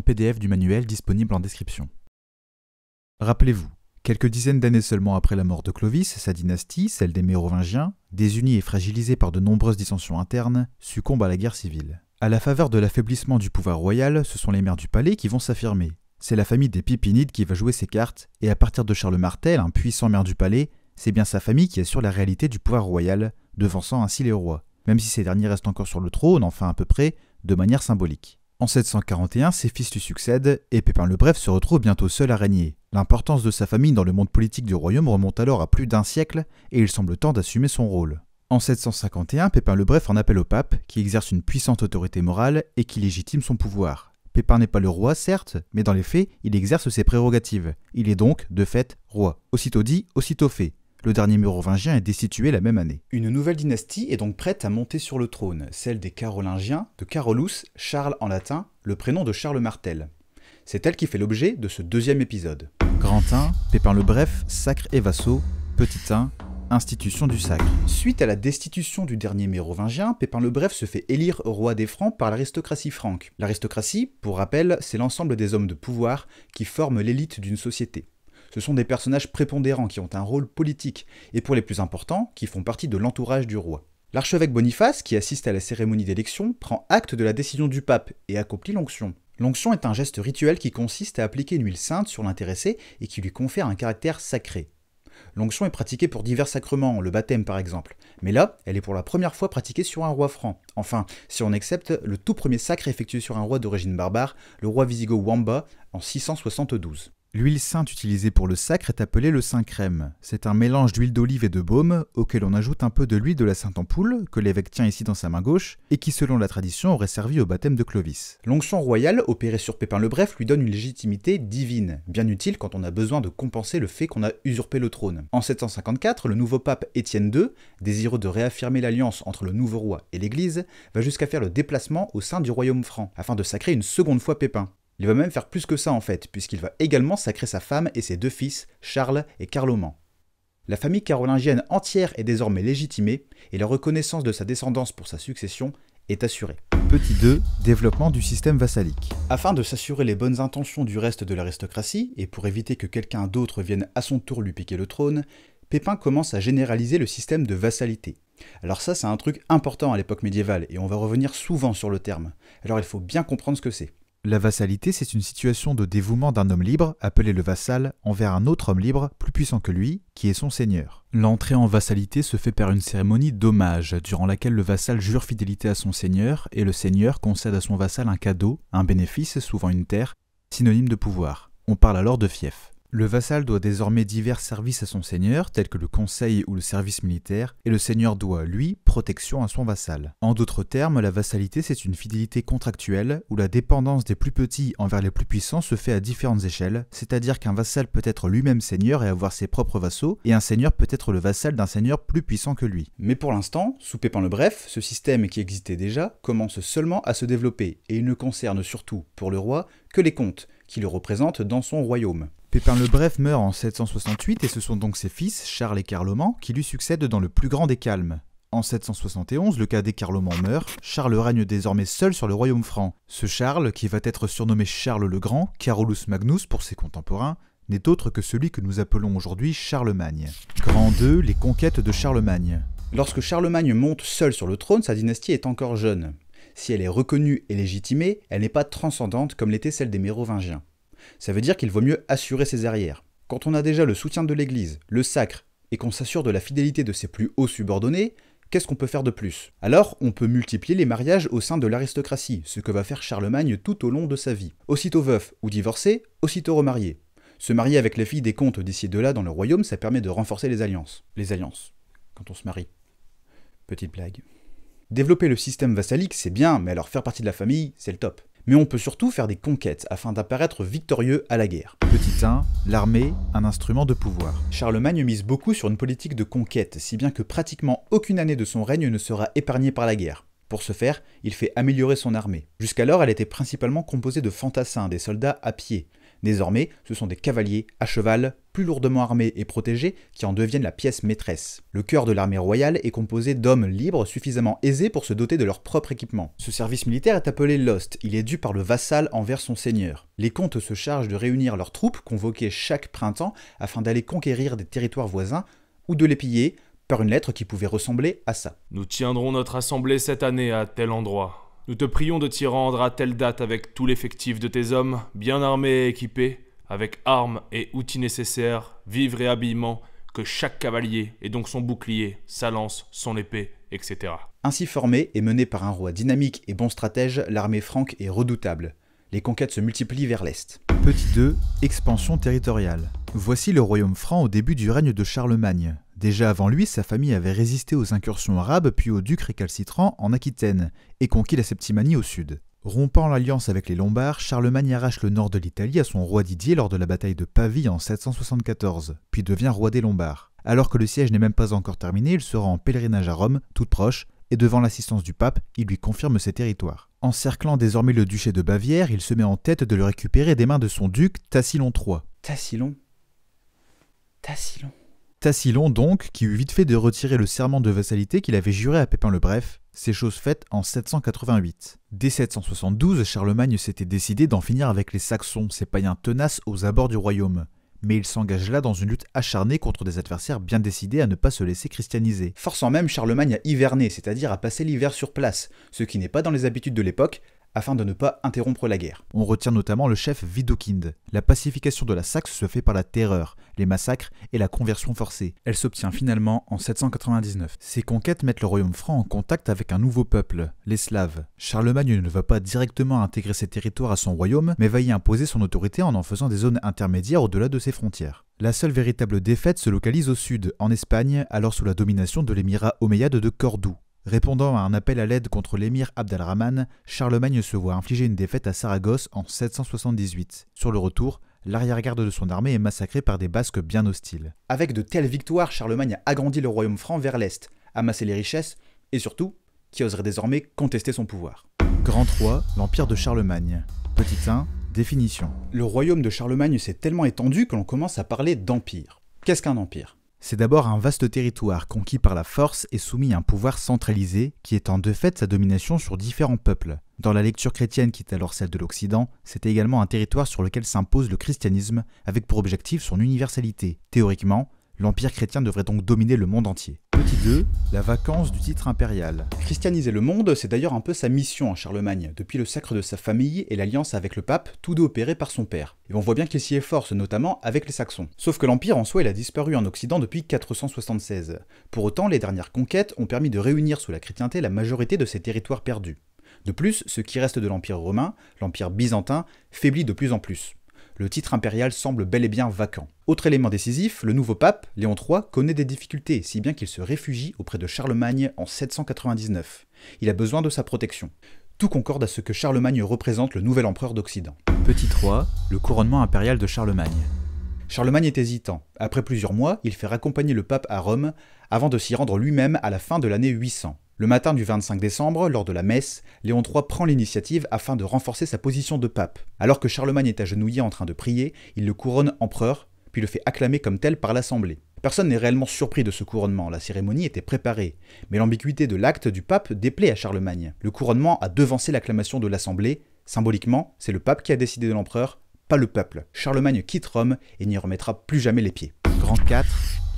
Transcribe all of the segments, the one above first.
PDF du manuel disponible en description. Rappelez-vous, quelques dizaines d'années seulement après la mort de Clovis, sa dynastie, celle des Mérovingiens, désunie et fragilisée par de nombreuses dissensions internes, succombe à la guerre civile. À la faveur de l'affaiblissement du pouvoir royal, ce sont les maires du palais qui vont s'affirmer. C'est la famille des Pipinides qui va jouer ses cartes, et à partir de Charles Martel, un puissant maire du palais, c'est bien sa famille qui assure la réalité du pouvoir royal, devançant ainsi les rois, même si ces derniers restent encore sur le trône, enfin à peu près, de manière symbolique. En 741, ses fils lui succèdent et Pépin le Bref se retrouve bientôt seul à régner. L'importance de sa famille dans le monde politique du royaume remonte alors à plus d'un siècle et il semble temps d'assumer son rôle. En 751, Pépin le Bref en appelle au pape, qui exerce une puissante autorité morale et qui légitime son pouvoir. Pépin n'est pas le roi, certes, mais dans les faits, il exerce ses prérogatives. Il est donc, de fait, roi. Aussitôt dit, aussitôt fait. Le dernier mérovingien est destitué la même année. Une nouvelle dynastie est donc prête à monter sur le trône, celle des Carolingiens, de Carolus, Charles en latin, le prénom de Charles Martel. C'est elle qui fait l'objet de ce deuxième épisode. Grandin, Pépin le Bref, Sacre et Vassaux, Petit 1, institution du sacre. Suite à la destitution du dernier mérovingien, Pépin le Bref se fait élire roi des Francs par l'aristocratie franque. L'aristocratie, pour rappel, c'est l'ensemble des hommes de pouvoir qui forment l'élite d'une société. Ce sont des personnages prépondérants qui ont un rôle politique, et pour les plus importants, qui font partie de l'entourage du roi. L'archevêque Boniface, qui assiste à la cérémonie d'élection, prend acte de la décision du pape et accomplit l'onction. L'onction est un geste rituel qui consiste à appliquer une huile sainte sur l'intéressé et qui lui confère un caractère sacré. L'onction est pratiquée pour divers sacrements, le baptême par exemple, mais là, elle est pour la première fois pratiquée sur un roi franc. Enfin, si on accepte le tout premier sacre effectué sur un roi d'origine barbare, le roi visigoth Wamba, en 672. L'huile sainte utilisée pour le sacre est appelée le saint-crème. C'est un mélange d'huile d'olive et de baume auquel on ajoute un peu de l'huile de la sainte ampoule, que l'évêque tient ici dans sa main gauche, et qui selon la tradition aurait servi au baptême de Clovis. L'onction royale opérée sur Pépin le Bref lui donne une légitimité divine, bien utile quand on a besoin de compenser le fait qu'on a usurpé le trône. En 754, le nouveau pape Étienne II, désireux de réaffirmer l'alliance entre le nouveau roi et l'Église, va jusqu'à faire le déplacement au sein du royaume franc, afin de sacrer une seconde fois Pépin. Il va même faire plus que ça en fait, puisqu'il va également sacrer sa femme et ses deux fils, Charles et Carloman. La famille carolingienne entière est désormais légitimée et la reconnaissance de sa descendance pour sa succession est assurée. Petit 2, développement du système vassalique. Afin de s'assurer les bonnes intentions du reste de l'aristocratie et pour éviter que quelqu'un d'autre vienne à son tour lui piquer le trône, Pépin commence à généraliser le système de vassalité. Alors ça c'est un truc important à l'époque médiévale et on va revenir souvent sur le terme. Alors il faut bien comprendre ce que c'est. La vassalité, c'est une situation de dévouement d'un homme libre, appelé le vassal, envers un autre homme libre, plus puissant que lui, qui est son seigneur. L'entrée en vassalité se fait par une cérémonie d'hommage, durant laquelle le vassal jure fidélité à son seigneur, et le seigneur concède à son vassal un cadeau, un bénéfice, souvent une terre, synonyme de pouvoir. On parle alors de fief. Le vassal doit désormais divers services à son seigneur, tels que le conseil ou le service militaire, et le seigneur doit, lui, protection à son vassal. En d'autres termes, la vassalité, c'est une fidélité contractuelle où la dépendance des plus petits envers les plus puissants se fait à différentes échelles, c'est-à-dire qu'un vassal peut être lui-même seigneur et avoir ses propres vassaux, et un seigneur peut être le vassal d'un seigneur plus puissant que lui. Mais pour l'instant, sous Pépin le Bref, ce système qui existait déjà commence seulement à se développer, et il ne concerne surtout, pour le roi, que les comtes, qui le représentent dans son royaume. Pépin le Bref meurt en 768 et ce sont donc ses fils, Charles et Carloman, qui lui succèdent dans le plus grand des calmes. En 771, le cadet Carloman meurt, Charles règne désormais seul sur le royaume franc. Ce Charles, qui va être surnommé Charles le Grand, Carolus Magnus pour ses contemporains, n'est autre que celui que nous appelons aujourd'hui Charlemagne. Grand 2, les conquêtes de Charlemagne. Lorsque Charlemagne monte seul sur le trône, sa dynastie est encore jeune. Si elle est reconnue et légitimée, elle n'est pas transcendante comme l'était celle des Mérovingiens. Ça veut dire qu'il vaut mieux assurer ses arrières. Quand on a déjà le soutien de l'Église, le sacre, et qu'on s'assure de la fidélité de ses plus hauts subordonnés, qu'est-ce qu'on peut faire de plus Alors, on peut multiplier les mariages au sein de l'aristocratie, ce que va faire Charlemagne tout au long de sa vie. Aussitôt veuf ou divorcé, aussitôt remarié. Se marier avec la fille des comtes d'ici et de là dans le royaume, ça permet de renforcer les alliances. Les alliances. Quand on se marie. Petite blague. Développer le système vassalique, c'est bien, mais alors faire partie de la famille, c'est le top mais on peut surtout faire des conquêtes afin d'apparaître victorieux à la guerre. Petit 1, l'armée, un instrument de pouvoir. Charlemagne mise beaucoup sur une politique de conquête, si bien que pratiquement aucune année de son règne ne sera épargnée par la guerre. Pour ce faire, il fait améliorer son armée. Jusqu'alors, elle était principalement composée de fantassins, des soldats à pied. Désormais, ce sont des cavaliers à cheval plus lourdement armés et protégés qui en deviennent la pièce maîtresse. Le cœur de l'armée royale est composé d'hommes libres suffisamment aisés pour se doter de leur propre équipement. Ce service militaire est appelé l'ost, il est dû par le vassal envers son seigneur. Les comtes se chargent de réunir leurs troupes convoquées chaque printemps afin d'aller conquérir des territoires voisins ou de les piller par une lettre qui pouvait ressembler à ça. Nous tiendrons notre assemblée cette année à tel endroit. Nous te prions de t'y rendre à telle date avec tout l'effectif de tes hommes, bien armés et équipés, avec armes et outils nécessaires, vivres et habillement, que chaque cavalier ait donc son bouclier, sa lance, son épée, etc. Ainsi formée et menée par un roi dynamique et bon stratège, l'armée franque est redoutable. Les conquêtes se multiplient vers l'Est. Petit 2, expansion territoriale. Voici le royaume franc au début du règne de Charlemagne. Déjà avant lui, sa famille avait résisté aux incursions arabes puis aux ducs récalcitrants en Aquitaine et conquis la Septimanie au sud. Rompant l'alliance avec les Lombards, Charlemagne arrache le nord de l'Italie à son roi Didier lors de la bataille de Pavie en 774, puis devient roi des Lombards. Alors que le siège n'est même pas encore terminé, il se rend en pèlerinage à Rome, toute proche, et devant l'assistance du pape, il lui confirme ses territoires. Encerclant désormais le duché de Bavière, il se met en tête de le récupérer des mains de son duc Tassilon III. Tassilon Tassilon Tassilon, donc, qui eut vite fait de retirer le serment de vassalité qu'il avait juré à Pépin le Bref, ces choses faites en 788. Dès 772, Charlemagne s'était décidé d'en finir avec les Saxons, ces païens tenaces aux abords du royaume mais il s'engage là dans une lutte acharnée contre des adversaires bien décidés à ne pas se laisser christianiser. Forçant même Charlemagne à hiverner, c'est-à-dire à passer l'hiver sur place, ce qui n'est pas dans les habitudes de l'époque, afin de ne pas interrompre la guerre. On retient notamment le chef Vidokind. La pacification de la Saxe se fait par la terreur, les massacres et la conversion forcée. Elle s'obtient finalement en 799. Ces conquêtes mettent le royaume franc en contact avec un nouveau peuple, les Slaves. Charlemagne ne va pas directement intégrer ces territoires à son royaume, mais va y imposer son autorité en en faisant des zones intermédiaires au-delà de ses frontières. La seule véritable défaite se localise au sud, en Espagne, alors sous la domination de l'émirat omeyyade de Cordoue. Répondant à un appel à l'aide contre l'émir al-Rahman, Charlemagne se voit infliger une défaite à Saragosse en 778. Sur le retour, l'arrière-garde de son armée est massacrée par des Basques bien hostiles. Avec de telles victoires, Charlemagne a agrandi le royaume franc vers l'est, amassé les richesses et surtout, qui oserait désormais contester son pouvoir. Grand 3, l'empire de Charlemagne. Petit 1, définition. Le royaume de Charlemagne s'est tellement étendu que l'on commence à parler d'empire. Qu'est-ce qu'un empire c'est d'abord un vaste territoire conquis par la force et soumis à un pouvoir centralisé qui étend de fait sa domination sur différents peuples. Dans la lecture chrétienne qui est alors celle de l'Occident, c'était également un territoire sur lequel s'impose le christianisme avec pour objectif son universalité. Théoriquement, L'Empire chrétien devrait donc dominer le monde entier. Petit 2, la vacance du titre impérial. Christianiser le monde, c'est d'ailleurs un peu sa mission en Charlemagne, depuis le sacre de sa famille et l'alliance avec le pape, tout deux opérés par son père. Et on voit bien qu'il s'y efforce, notamment avec les Saxons. Sauf que l'Empire en soi, il a disparu en Occident depuis 476. Pour autant, les dernières conquêtes ont permis de réunir sous la chrétienté la majorité de ces territoires perdus. De plus, ce qui reste de l'Empire romain, l'Empire byzantin, faiblit de plus en plus le titre impérial semble bel et bien vacant. Autre élément décisif, le nouveau pape, Léon III, connaît des difficultés, si bien qu'il se réfugie auprès de Charlemagne en 799. Il a besoin de sa protection. Tout concorde à ce que Charlemagne représente le nouvel empereur d'Occident. Petit 3, le couronnement impérial de Charlemagne. Charlemagne est hésitant. Après plusieurs mois, il fait raccompagner le pape à Rome avant de s'y rendre lui-même à la fin de l'année 800. Le matin du 25 décembre, lors de la messe, Léon III prend l'initiative afin de renforcer sa position de pape. Alors que Charlemagne est agenouillé en train de prier, il le couronne empereur, puis le fait acclamer comme tel par l'Assemblée. Personne n'est réellement surpris de ce couronnement, la cérémonie était préparée, mais l'ambiguïté de l'acte du pape déplaît à Charlemagne. Le couronnement a devancé l'acclamation de l'Assemblée, symboliquement, c'est le pape qui a décidé de l'empereur, pas le peuple. Charlemagne quitte Rome et n'y remettra plus jamais les pieds. Grand 4,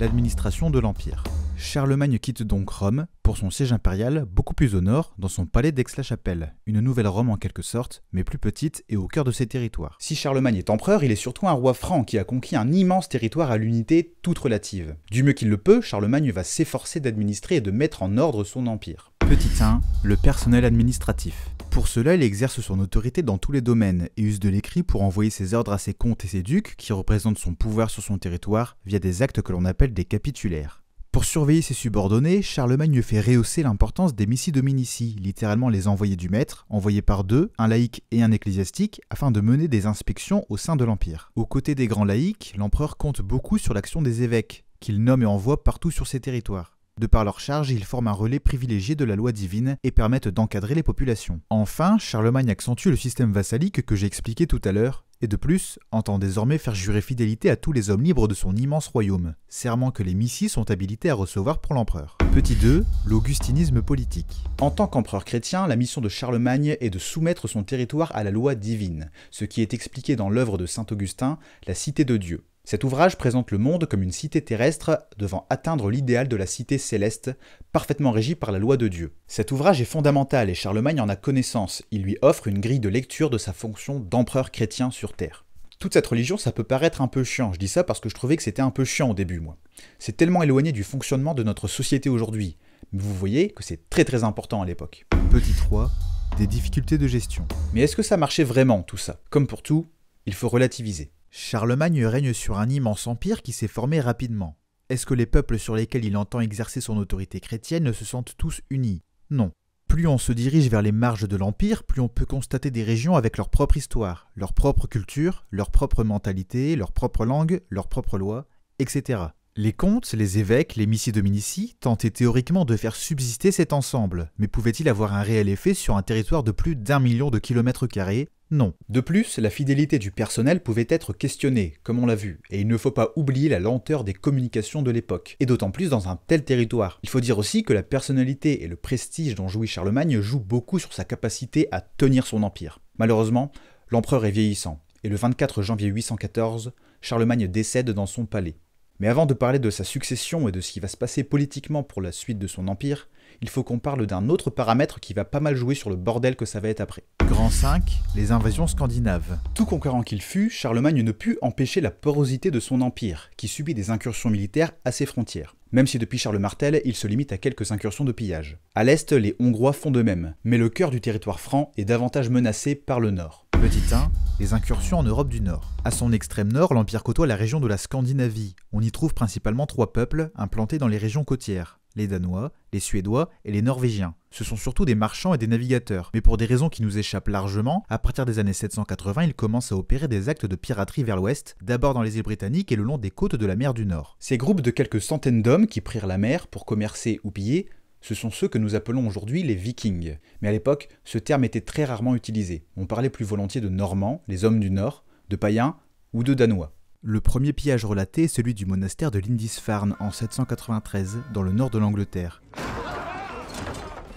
l'administration de l'Empire. Charlemagne quitte donc Rome pour son siège impérial beaucoup plus au nord, dans son palais d'Aix-la-Chapelle, une nouvelle Rome en quelque sorte, mais plus petite et au cœur de ses territoires. Si Charlemagne est empereur, il est surtout un roi franc qui a conquis un immense territoire à l'unité toute relative. Du mieux qu'il le peut, Charlemagne va s'efforcer d'administrer et de mettre en ordre son empire. Petit 1, le personnel administratif. Pour cela, il exerce son autorité dans tous les domaines et use de l'écrit pour envoyer ses ordres à ses comtes et ses ducs qui représentent son pouvoir sur son territoire via des actes que l'on appelle des capitulaires. Pour surveiller ses subordonnés, Charlemagne fait rehausser l'importance des missi dominici, littéralement les envoyés du maître, envoyés par deux, un laïc et un ecclésiastique, afin de mener des inspections au sein de l'Empire. Aux côtés des grands laïcs, l'empereur compte beaucoup sur l'action des évêques, qu'il nomme et envoie partout sur ses territoires. De par leur charge, ils forment un relais privilégié de la loi divine et permettent d'encadrer les populations. Enfin, Charlemagne accentue le système vassalique que j'ai expliqué tout à l'heure et de plus entend désormais faire jurer fidélité à tous les hommes libres de son immense royaume, serment que les Missis sont habilités à recevoir pour l'empereur. Petit 2, l'augustinisme politique. En tant qu'empereur chrétien, la mission de Charlemagne est de soumettre son territoire à la loi divine, ce qui est expliqué dans l'œuvre de saint Augustin, La Cité de Dieu. Cet ouvrage présente le monde comme une cité terrestre devant atteindre l'idéal de la cité céleste, parfaitement régie par la loi de Dieu. Cet ouvrage est fondamental et Charlemagne en a connaissance, il lui offre une grille de lecture de sa fonction d'empereur chrétien sur Terre. Toute cette religion, ça peut paraître un peu chiant, je dis ça parce que je trouvais que c'était un peu chiant au début, moi. C'est tellement éloigné du fonctionnement de notre société aujourd'hui, mais vous voyez que c'est très très important à l'époque. Petit 3, des difficultés de gestion. Mais est-ce que ça marchait vraiment tout ça Comme pour tout, il faut relativiser. Charlemagne règne sur un immense empire qui s'est formé rapidement. Est-ce que les peuples sur lesquels il entend exercer son autorité chrétienne se sentent tous unis Non. Plus on se dirige vers les marges de l'empire, plus on peut constater des régions avec leur propre histoire, leur propre culture, leur propre mentalité, leur propre langue, leurs propres lois, etc. Les comtes, les évêques, les missi dominici tentaient théoriquement de faire subsister cet ensemble, mais pouvait-il avoir un réel effet sur un territoire de plus d'un million de kilomètres carrés Non. De plus, la fidélité du personnel pouvait être questionnée, comme on l'a vu, et il ne faut pas oublier la lenteur des communications de l'époque, et d'autant plus dans un tel territoire. Il faut dire aussi que la personnalité et le prestige dont jouit Charlemagne jouent beaucoup sur sa capacité à tenir son empire. Malheureusement, l'empereur est vieillissant, et le 24 janvier 814, Charlemagne décède dans son palais. Mais avant de parler de sa succession et de ce qui va se passer politiquement pour la suite de son empire, il faut qu'on parle d'un autre paramètre qui va pas mal jouer sur le bordel que ça va être après. Grand 5, les invasions scandinaves. Tout concurrent qu'il fut, Charlemagne ne put empêcher la porosité de son empire, qui subit des incursions militaires à ses frontières. Même si depuis Charles Martel, il se limite à quelques incursions de pillage. À l'est, les Hongrois font de même, mais le cœur du territoire franc est davantage menacé par le nord petit 1, les incursions en Europe du Nord. À son extrême nord, l'Empire côtoie la région de la Scandinavie. On y trouve principalement trois peuples implantés dans les régions côtières les Danois, les Suédois et les Norvégiens. Ce sont surtout des marchands et des navigateurs, mais pour des raisons qui nous échappent largement, à partir des années 780, ils commencent à opérer des actes de piraterie vers l'ouest, d'abord dans les îles britanniques et le long des côtes de la mer du Nord. Ces groupes de quelques centaines d'hommes qui prirent la mer pour commercer ou piller ce sont ceux que nous appelons aujourd'hui les vikings. Mais à l'époque, ce terme était très rarement utilisé. On parlait plus volontiers de normands, les hommes du nord, de païens ou de danois. Le premier pillage relaté est celui du monastère de Lindisfarne en 793 dans le nord de l'Angleterre.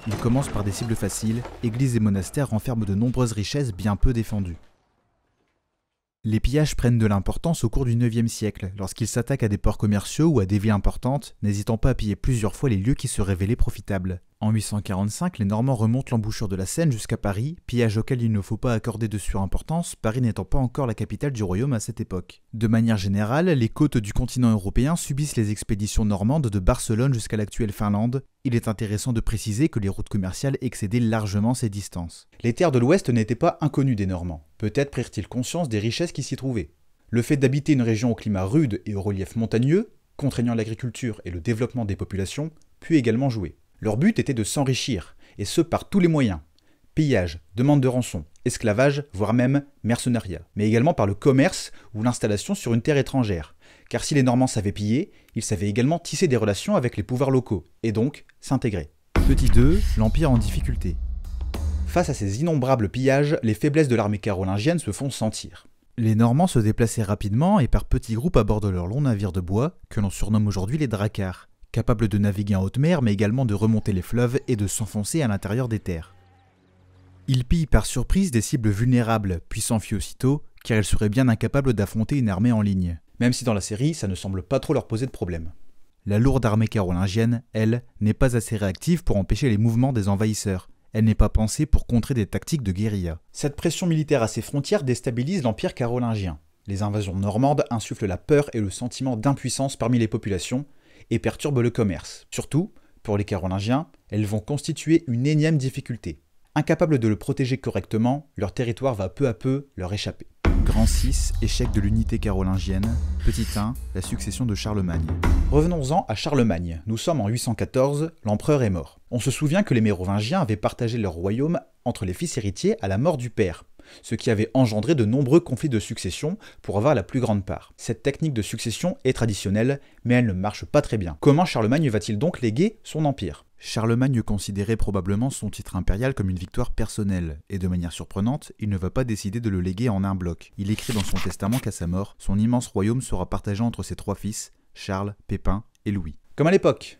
Il commence par des cibles faciles, églises et monastères renferment de nombreuses richesses bien peu défendues. Les pillages prennent de l'importance au cours du IXe siècle, lorsqu'ils s'attaquent à des ports commerciaux ou à des villes importantes, n'hésitant pas à piller plusieurs fois les lieux qui se révélaient profitables. En 845, les Normands remontent l'embouchure de la Seine jusqu'à Paris, pillage auquel il ne faut pas accorder de surimportance, Paris n'étant pas encore la capitale du royaume à cette époque. De manière générale, les côtes du continent européen subissent les expéditions normandes de Barcelone jusqu'à l'actuelle Finlande. Il est intéressant de préciser que les routes commerciales excédaient largement ces distances. Les terres de l'Ouest n'étaient pas inconnues des Normands. Peut-être prirent-ils conscience des richesses qui s'y trouvaient. Le fait d'habiter une région au climat rude et au relief montagneux, contraignant l'agriculture et le développement des populations, put également jouer. Leur but était de s'enrichir, et ce par tous les moyens pillage, demande de rançon, esclavage, voire même mercenariat, mais également par le commerce ou l'installation sur une terre étrangère. Car si les Normands savaient piller, ils savaient également tisser des relations avec les pouvoirs locaux, et donc s'intégrer. Petit 2, l'Empire en difficulté. Face à ces innombrables pillages, les faiblesses de l'armée carolingienne se font sentir. Les Normands se déplaçaient rapidement et par petits groupes à bord de leurs longs navires de bois, que l'on surnomme aujourd'hui les dracars capable de naviguer en haute mer mais également de remonter les fleuves et de s'enfoncer à l'intérieur des terres. Ils pillent par surprise des cibles vulnérables, puis s'enfuit aussitôt, car ils seraient bien incapables d'affronter une armée en ligne, même si dans la série ça ne semble pas trop leur poser de problème. La lourde armée carolingienne, elle, n'est pas assez réactive pour empêcher les mouvements des envahisseurs, elle n'est pas pensée pour contrer des tactiques de guérilla. Cette pression militaire à ses frontières déstabilise l'Empire carolingien. Les invasions normandes insufflent la peur et le sentiment d'impuissance parmi les populations, et perturbent le commerce. Surtout, pour les Carolingiens, elles vont constituer une énième difficulté. Incapables de le protéger correctement, leur territoire va peu à peu leur échapper. Grand 6, échec de l'unité carolingienne. Petit 1, la succession de Charlemagne. Revenons-en à Charlemagne. Nous sommes en 814, l'empereur est mort. On se souvient que les Mérovingiens avaient partagé leur royaume entre les fils héritiers à la mort du père ce qui avait engendré de nombreux conflits de succession pour avoir la plus grande part. Cette technique de succession est traditionnelle, mais elle ne marche pas très bien. Comment Charlemagne va-t-il donc léguer son empire Charlemagne considérait probablement son titre impérial comme une victoire personnelle, et de manière surprenante, il ne va pas décider de le léguer en un bloc. Il écrit dans son testament qu'à sa mort, son immense royaume sera partagé entre ses trois fils, Charles, Pépin et Louis. Comme à l'époque.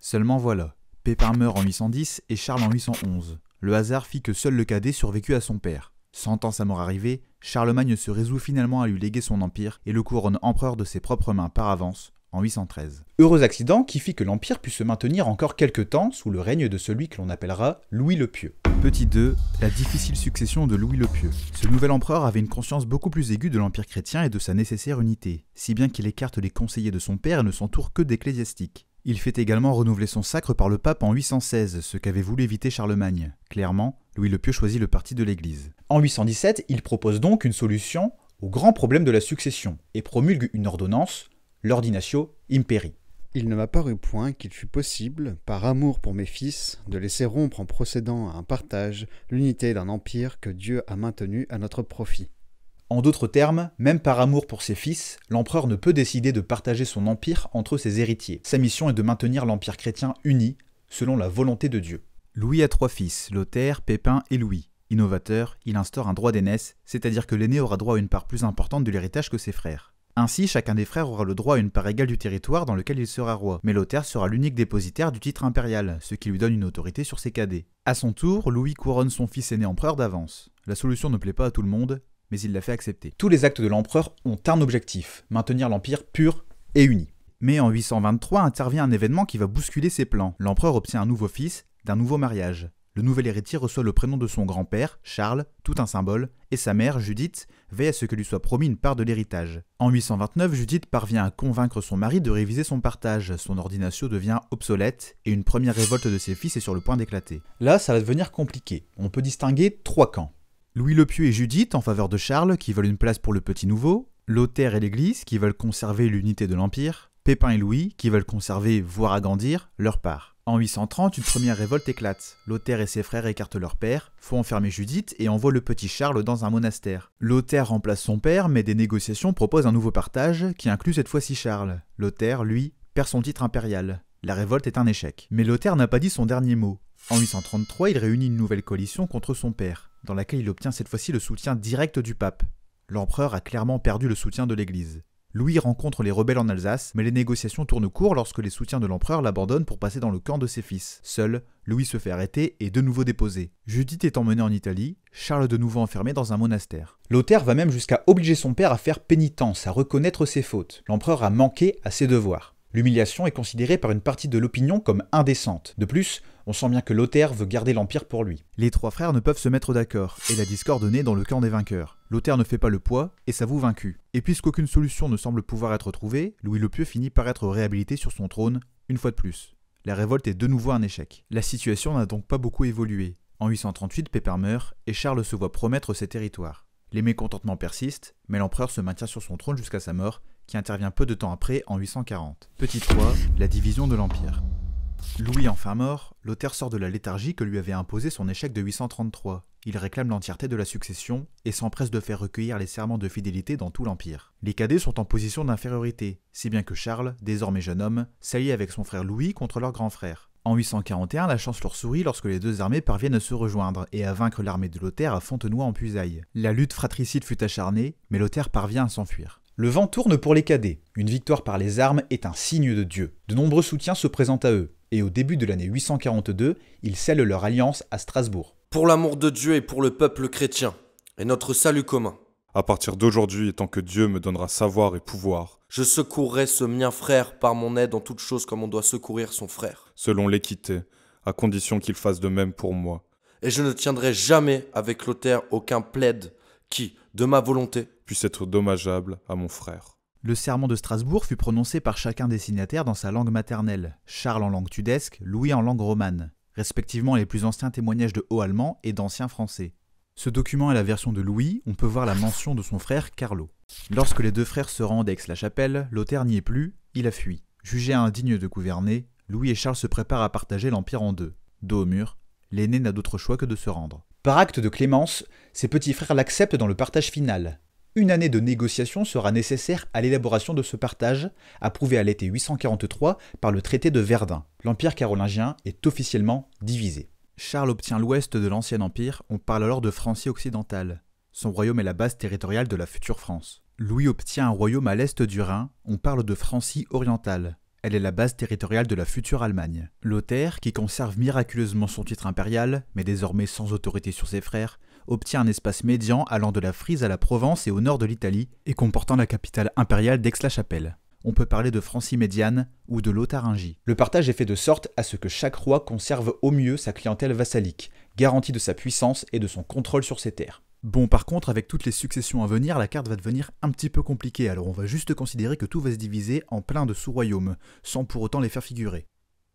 Seulement voilà, Pépin meurt en 810 et Charles en 811 le hasard fit que seul le cadet survécut à son père. Sentant sa mort arriver, Charlemagne se résout finalement à lui léguer son empire et le couronne empereur de ses propres mains par avance, en 813. Heureux accident qui fit que l'Empire put se maintenir encore quelques temps sous le règne de celui que l'on appellera Louis le Pieux. Petit 2, la difficile succession de Louis le Pieux. Ce nouvel empereur avait une conscience beaucoup plus aiguë de l'Empire chrétien et de sa nécessaire unité, si bien qu'il écarte les conseillers de son père et ne s'entoure que d'ecclésiastiques. Il fait également renouveler son sacre par le pape en 816, ce qu'avait voulu éviter Charlemagne. Clairement, Louis le Pieux choisit le parti de l'Église. En 817, il propose donc une solution au grand problème de la succession et promulgue une ordonnance, l'Ordinatio Imperi. Il ne m'a paru point qu'il fût possible, par amour pour mes fils, de laisser rompre en procédant à un partage l'unité d'un empire que Dieu a maintenu à notre profit. En d'autres termes, même par amour pour ses fils, l'empereur ne peut décider de partager son empire entre ses héritiers. Sa mission est de maintenir l'empire chrétien uni, selon la volonté de Dieu. Louis a trois fils, Lothaire, Pépin et Louis. Innovateur, il instaure un droit d'aînesse, c'est-à-dire que l'aîné aura droit à une part plus importante de l'héritage que ses frères. Ainsi, chacun des frères aura le droit à une part égale du territoire dans lequel il sera roi, mais Lothaire sera l'unique dépositaire du titre impérial, ce qui lui donne une autorité sur ses cadets. À son tour, Louis couronne son fils aîné empereur d'avance. La solution ne plaît pas à tout le monde, mais il l'a fait accepter. Tous les actes de l'empereur ont un objectif, maintenir l'empire pur et uni. Mais en 823 intervient un événement qui va bousculer ses plans. L'empereur obtient un nouveau fils d'un nouveau mariage. Le nouvel héritier reçoit le prénom de son grand-père, Charles, tout un symbole, et sa mère, Judith, veille à ce que lui soit promis une part de l'héritage. En 829, Judith parvient à convaincre son mari de réviser son partage, son ordination devient obsolète, et une première révolte de ses fils est sur le point d'éclater. Là, ça va devenir compliqué. On peut distinguer trois camps. Louis le Pieux et Judith en faveur de Charles qui veulent une place pour le petit nouveau, Lothaire et l'Église qui veulent conserver l'unité de l'Empire, Pépin et Louis qui veulent conserver, voire agrandir, leur part. En 830, une première révolte éclate. Lothaire et ses frères écartent leur père, font enfermer Judith et envoient le petit Charles dans un monastère. Lothaire remplace son père, mais des négociations proposent un nouveau partage qui inclut cette fois-ci Charles. Lothaire, lui, perd son titre impérial. La révolte est un échec. Mais Lothaire n'a pas dit son dernier mot. En 833, il réunit une nouvelle coalition contre son père dans laquelle il obtient cette fois-ci le soutien direct du pape. L'empereur a clairement perdu le soutien de l'Église. Louis rencontre les rebelles en Alsace, mais les négociations tournent court lorsque les soutiens de l'empereur l'abandonnent pour passer dans le camp de ses fils. Seul, Louis se fait arrêter et de nouveau déposé. Judith est emmenée en Italie, Charles de nouveau enfermé dans un monastère. Lothaire va même jusqu'à obliger son père à faire pénitence, à reconnaître ses fautes. L'empereur a manqué à ses devoirs. L'humiliation est considérée par une partie de l'opinion comme indécente. De plus, on sent bien que Lothaire veut garder l'Empire pour lui. Les trois frères ne peuvent se mettre d'accord, et la discorde naît dans le camp des vainqueurs. Lothaire ne fait pas le poids, et s'avoue vaincu. Et puisqu'aucune solution ne semble pouvoir être trouvée, Louis le Pieux finit par être réhabilité sur son trône, une fois de plus. La révolte est de nouveau un échec. La situation n'a donc pas beaucoup évolué. En 838, Pépin meurt, et Charles se voit promettre ses territoires. Les mécontentements persistent, mais l'empereur se maintient sur son trône jusqu'à sa mort, qui intervient peu de temps après en 840. Petit 3, la division de l'Empire. Louis enfin mort, Lothaire sort de la léthargie que lui avait imposé son échec de 833. Il réclame l'entièreté de la succession et s'empresse de faire recueillir les serments de fidélité dans tout l'Empire. Les cadets sont en position d'infériorité, si bien que Charles, désormais jeune homme, s'allie avec son frère Louis contre leur grand frère. En 841, la chance leur sourit lorsque les deux armées parviennent à se rejoindre et à vaincre l'armée de Lothaire à Fontenoy en Puisaye. La lutte fratricide fut acharnée, mais Lothaire parvient à s'enfuir. Le vent tourne pour les cadets. Une victoire par les armes est un signe de Dieu. De nombreux soutiens se présentent à eux, et au début de l'année 842, ils scellent leur alliance à Strasbourg. Pour l'amour de Dieu et pour le peuple chrétien, et notre salut commun. À partir d'aujourd'hui, et tant que Dieu me donnera savoir et pouvoir, je secourrai ce mien frère par mon aide en toutes choses comme on doit secourir son frère. Selon l'équité, à condition qu'il fasse de même pour moi. Et je ne tiendrai jamais avec Lothaire aucun plaide, qui, de ma volonté, puisse être dommageable à mon frère. Le serment de Strasbourg fut prononcé par chacun des signataires dans sa langue maternelle, Charles en langue tudesque, Louis en langue romane, respectivement les plus anciens témoignages de haut allemand et d'ancien français. Ce document est la version de Louis, on peut voir la mention de son frère Carlo. Lorsque les deux frères se rendent à Aix-la-Chapelle, Lothaire n'y est plus, il a fui. Jugé indigne de gouverner, Louis et Charles se préparent à partager l'empire en deux. Dos au mur, l'aîné n'a d'autre choix que de se rendre. Par acte de clémence, ses petits frères l'acceptent dans le partage final. Une année de négociation sera nécessaire à l'élaboration de ce partage, approuvé à l'été 843 par le traité de Verdun. L'Empire carolingien est officiellement divisé. Charles obtient l'ouest de l'ancien empire, on parle alors de Francie occidentale. Son royaume est la base territoriale de la future France. Louis obtient un royaume à l'est du Rhin, on parle de Francie orientale. Elle est la base territoriale de la future Allemagne. Lothaire, qui conserve miraculeusement son titre impérial, mais désormais sans autorité sur ses frères, obtient un espace médian allant de la Frise à la Provence et au nord de l'Italie, et comportant la capitale impériale d'Aix-la-Chapelle. On peut parler de Francie médiane ou de Lotharingie. Le partage est fait de sorte à ce que chaque roi conserve au mieux sa clientèle vassalique, garantie de sa puissance et de son contrôle sur ses terres. Bon, par contre, avec toutes les successions à venir, la carte va devenir un petit peu compliquée, alors on va juste considérer que tout va se diviser en plein de sous-royaumes, sans pour autant les faire figurer.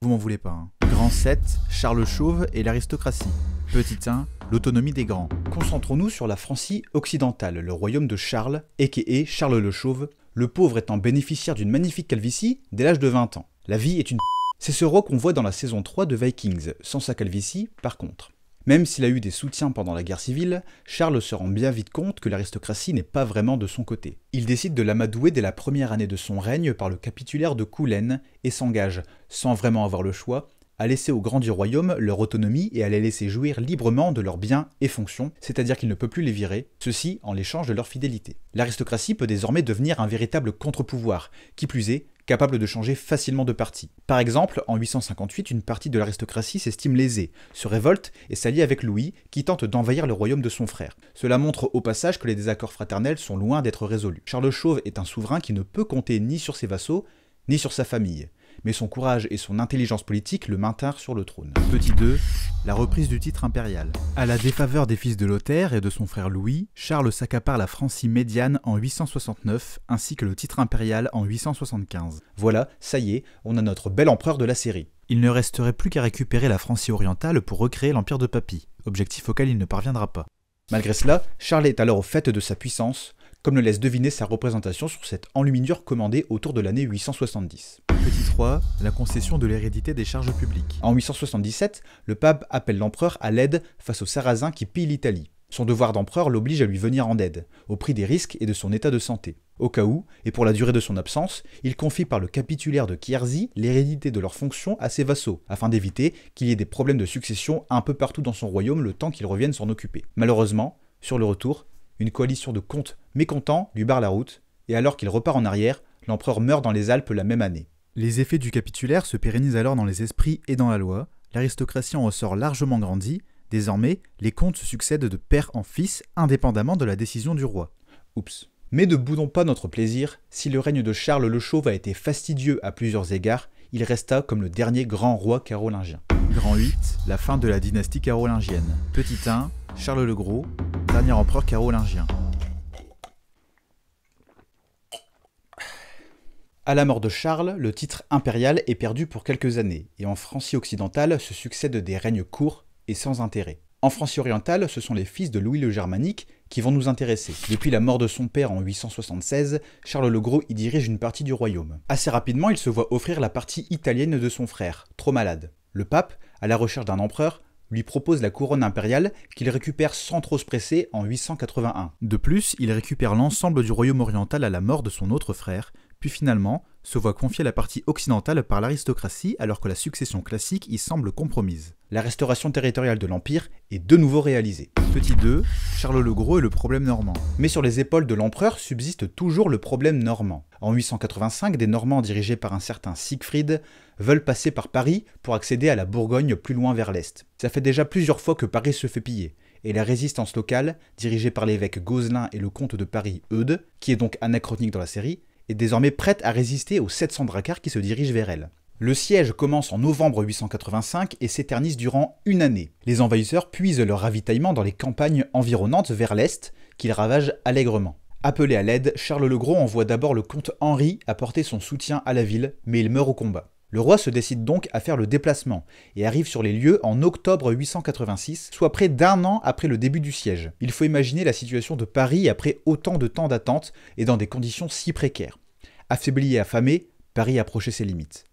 Vous m'en voulez pas. Hein. Grand 7, Charles Chauve et l'aristocratie. Petit 1, l'autonomie des grands. Concentrons-nous sur la Francie occidentale, le royaume de Charles, a.k.a. Charles le Chauve, le pauvre étant bénéficiaire d'une magnifique calvitie dès l'âge de 20 ans. La vie est une... C'est ce roi qu'on voit dans la saison 3 de Vikings, sans sa calvitie par contre. Même s'il a eu des soutiens pendant la guerre civile, Charles se rend bien vite compte que l'aristocratie n'est pas vraiment de son côté. Il décide de l'amadouer dès la première année de son règne par le capitulaire de Coulaine et s'engage, sans vraiment avoir le choix, à laisser aux grands du royaume leur autonomie et à les laisser jouir librement de leurs biens et fonctions, c'est-à-dire qu'il ne peut plus les virer, ceci en l'échange de leur fidélité. L'aristocratie peut désormais devenir un véritable contre-pouvoir, qui plus est, capable de changer facilement de parti. Par exemple, en 858, une partie de l'aristocratie s'estime lésée, se révolte et s'allie avec Louis, qui tente d'envahir le royaume de son frère. Cela montre au passage que les désaccords fraternels sont loin d'être résolus. Charles Chauve est un souverain qui ne peut compter ni sur ses vassaux, ni sur sa famille mais son courage et son intelligence politique le maintinrent sur le trône. Petit 2, la reprise du titre impérial. À la défaveur des fils de Lothaire et de son frère Louis, Charles s'accapare la Francie médiane en 869 ainsi que le titre impérial en 875. Voilà, ça y est, on a notre bel empereur de la série. Il ne resterait plus qu'à récupérer la Francie orientale pour recréer l'empire de Papy, objectif auquel il ne parviendra pas. Malgré cela, Charles est alors au fait de sa puissance, comme le laisse deviner sa représentation sur cette enluminure commandée autour de l'année 870. Petit 3, la concession de l'hérédité des charges publiques. En 877, le pape appelle l'empereur à l'aide face aux Sarrasins qui pillent l'Italie. Son devoir d'empereur l'oblige à lui venir en aide, au prix des risques et de son état de santé. Au cas où, et pour la durée de son absence, il confie par le capitulaire de Chierzi l'hérédité de leurs fonctions à ses vassaux, afin d'éviter qu'il y ait des problèmes de succession un peu partout dans son royaume le temps qu'ils reviennent s'en occuper. Malheureusement, sur le retour, une coalition de comtes mécontents lui barre la route, et alors qu'il repart en arrière, l'empereur meurt dans les Alpes la même année. Les effets du capitulaire se pérennisent alors dans les esprits et dans la loi, l'aristocratie en ressort largement grandie, désormais les comtes se succèdent de père en fils indépendamment de la décision du roi. Oups. Mais ne boudons pas notre plaisir, si le règne de Charles le Chauve a été fastidieux à plusieurs égards, il resta comme le dernier grand roi carolingien. Grand 8, la fin de la dynastie carolingienne. Petit 1, Charles le Gros, dernier empereur carolingien. À la mort de Charles, le titre impérial est perdu pour quelques années, et en Francie occidentale se succèdent des règnes courts et sans intérêt. En Francie orientale, ce sont les fils de Louis le Germanique qui vont nous intéresser. Depuis la mort de son père en 876, Charles le Gros y dirige une partie du royaume. Assez rapidement, il se voit offrir la partie italienne de son frère, trop malade. Le pape, à la recherche d'un empereur, lui propose la couronne impériale qu'il récupère sans trop se presser en 881. De plus, il récupère l'ensemble du royaume oriental à la mort de son autre frère, puis finalement se voit confier la partie occidentale par l'aristocratie alors que la succession classique y semble compromise. La restauration territoriale de l'Empire est de nouveau réalisée. Petit 2, Charles le Gros et le problème normand. Mais sur les épaules de l'empereur subsiste toujours le problème normand. En 885, des Normands dirigés par un certain Siegfried veulent passer par Paris pour accéder à la Bourgogne plus loin vers l'est. Ça fait déjà plusieurs fois que Paris se fait piller, et la résistance locale, dirigée par l'évêque Gauzelin et le comte de Paris Eudes, qui est donc anachronique dans la série, est désormais prête à résister aux 700 dracars qui se dirigent vers elle. Le siège commence en novembre 885 et s'éternise durant une année. Les envahisseurs puisent leur ravitaillement dans les campagnes environnantes vers l'est, qu'ils ravagent allègrement. Appelé à l'aide, Charles le Gros envoie d'abord le comte Henri apporter son soutien à la ville, mais il meurt au combat. Le roi se décide donc à faire le déplacement et arrive sur les lieux en octobre 886, soit près d'un an après le début du siège. Il faut imaginer la situation de Paris après autant de temps d'attente et dans des conditions si précaires. Affaibli et affamé, Paris approchait ses limites.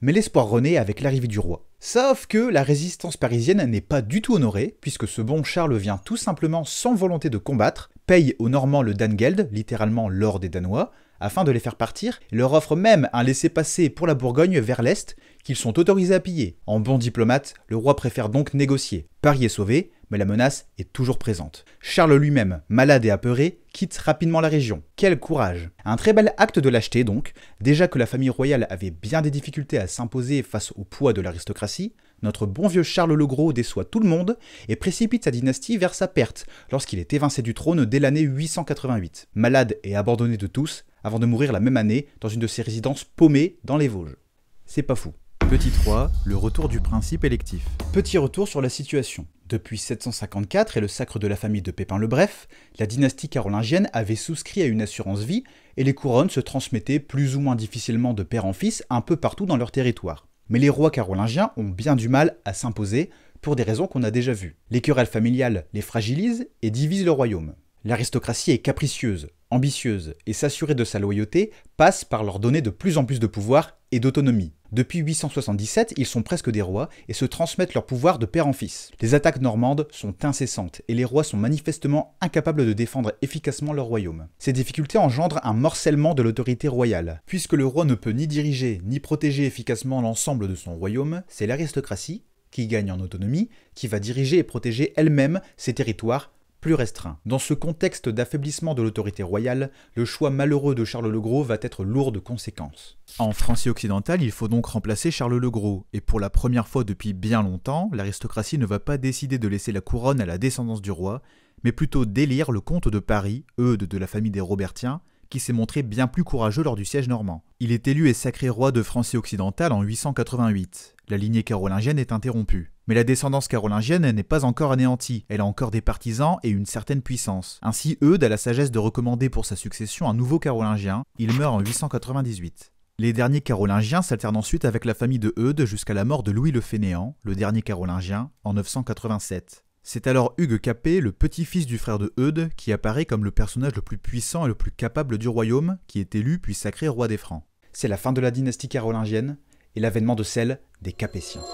Mais l'espoir renaît avec l'arrivée du roi. Sauf que la résistance parisienne n'est pas du tout honorée, puisque ce bon Charles vient tout simplement sans volonté de combattre, paye aux Normands le Dangeld, littéralement l'or des Danois, afin de les faire partir, et leur offre même un laissez-passer pour la Bourgogne vers l'Est, qu'ils sont autorisés à piller. En bon diplomate, le roi préfère donc négocier. Paris est sauvé, mais la menace est toujours présente. Charles lui-même, malade et apeuré, quitte rapidement la région. Quel courage Un très bel acte de lâcheté donc, déjà que la famille royale avait bien des difficultés à s'imposer face au poids de l'aristocratie, notre bon vieux Charles le Gros déçoit tout le monde et précipite sa dynastie vers sa perte lorsqu'il est évincé du trône dès l'année 888, malade et abandonné de tous, avant de mourir la même année dans une de ses résidences paumées dans les Vosges. C'est pas fou. Petit 3, le retour du principe électif. Petit retour sur la situation. Depuis 754 et le sacre de la famille de Pépin le Bref, la dynastie carolingienne avait souscrit à une assurance vie et les couronnes se transmettaient plus ou moins difficilement de père en fils un peu partout dans leur territoire. Mais les rois carolingiens ont bien du mal à s'imposer pour des raisons qu'on a déjà vues. Les querelles familiales les fragilisent et divisent le royaume. L'aristocratie est capricieuse, ambitieuse, et s'assurer de sa loyauté passe par leur donner de plus en plus de pouvoir et d'autonomie. Depuis 877, ils sont presque des rois et se transmettent leur pouvoir de père en fils. Les attaques normandes sont incessantes et les rois sont manifestement incapables de défendre efficacement leur royaume. Ces difficultés engendrent un morcellement de l'autorité royale. Puisque le roi ne peut ni diriger ni protéger efficacement l'ensemble de son royaume, c'est l'aristocratie qui gagne en autonomie, qui va diriger et protéger elle-même ses territoires restreint. Dans ce contexte d'affaiblissement de l'autorité royale, le choix malheureux de Charles le Gros va être lourd de conséquences. En Francie occidentale, il faut donc remplacer Charles le Gros, et pour la première fois depuis bien longtemps, l'aristocratie ne va pas décider de laisser la couronne à la descendance du roi, mais plutôt d'élire le comte de Paris, Eudes de la famille des Robertiens, qui s'est montré bien plus courageux lors du siège normand. Il est élu et sacré roi de Francie occidentale en 888. La lignée carolingienne est interrompue. Mais la descendance carolingienne n'est pas encore anéantie, elle a encore des partisans et une certaine puissance. Ainsi, Eudes a la sagesse de recommander pour sa succession un nouveau carolingien, il meurt en 898. Les derniers carolingiens s'alternent ensuite avec la famille de Eudes jusqu'à la mort de Louis le Fainéant, le dernier carolingien, en 987. C'est alors Hugues Capet, le petit-fils du frère de Eudes, qui apparaît comme le personnage le plus puissant et le plus capable du royaume, qui est élu puis sacré roi des Francs. C'est la fin de la dynastie carolingienne et l'avènement de celle des Capétiens.